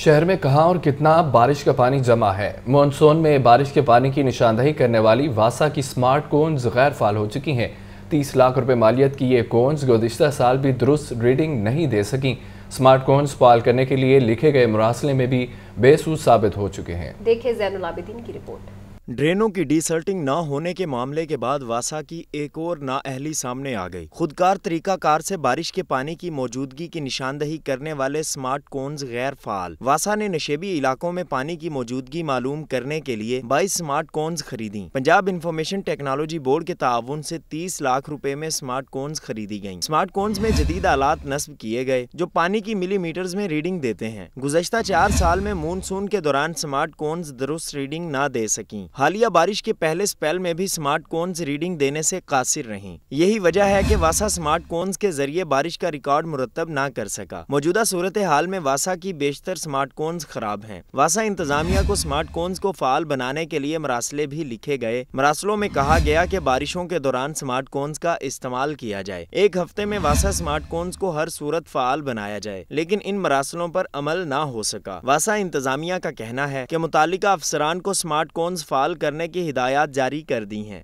शहर में कहाँ और कितना बारिश का पानी जमा है मानसून में बारिश के पानी की निशानदही करने वाली वासा की स्मार्ट कोन्स गैर फाल हो चुकी हैं तीस लाख रुपए मालियत की ये कोन्स गुजशत साल भी दुरुस्त रीडिंग नहीं दे सकी स्मार्ट कोन्स पाल करने के लिए लिखे गए मुरासले में भी बेसूस साबित हो चुके हैं देखिए जैन की रिपोर्ट ड्रेनों की डिसर्टिंग न होने के मामले के बाद वासा की एक और नाअहली सामने आ गई खुदकार तरीकाकार से बारिश के पानी की मौजूदगी की निशानदही करने वाले स्मार्ट कोन्स गैर फाल वासा ने नशेबी इलाकों में पानी की मौजूदगी मालूम करने के लिए बाईस स्मार्ट कोन्स खरीदी पंजाब इंफॉर्मेशन टेक्नोलॉजी बोर्ड के ताउन ऐसी तीस लाख रूपए में स्मार्ट कोन्स खरीदी गयी स्मार्ट कोन्स में जदीद आलात नस्ब किए गए जो पानी की मिली में रीडिंग देते हैं गुजशत चार साल में मानसून के दौरान स्मार्ट कोन्स दुरुस्त रीडिंग न दे सकी हालिया बारिश के पहले स्पेल में भी स्मार्ट कोन्स रीडिंग देने से कासिर रही यही वजह है की वासा स्मार्ट कोन्स के जरिए बारिश का रिकॉर्ड मुरतब न कर सका मौजूदा सूरत हाल में वासा की बेशतर स्मार्ट कोन्स खराब है वासा इंतजामिया को स्मार्ट कोन्स को फाल बनाने के लिए मरासले भी लिखे गए मरासलों में कहा गया की बारिशों के दौरान स्मार्ट कोन्स का इस्तेमाल किया जाए एक हफ्ते में वासा स्मार्ट कोन्स को हर सूरत फाल बनाया जाए लेकिन इन मरासलों पर अमल न हो सका वासा इंतजामिया का कहना है की मुतल अफसरान को स्मार्ट कोन्स फाल इस्तेमाल करने की हिदायत जारी कर दी हैं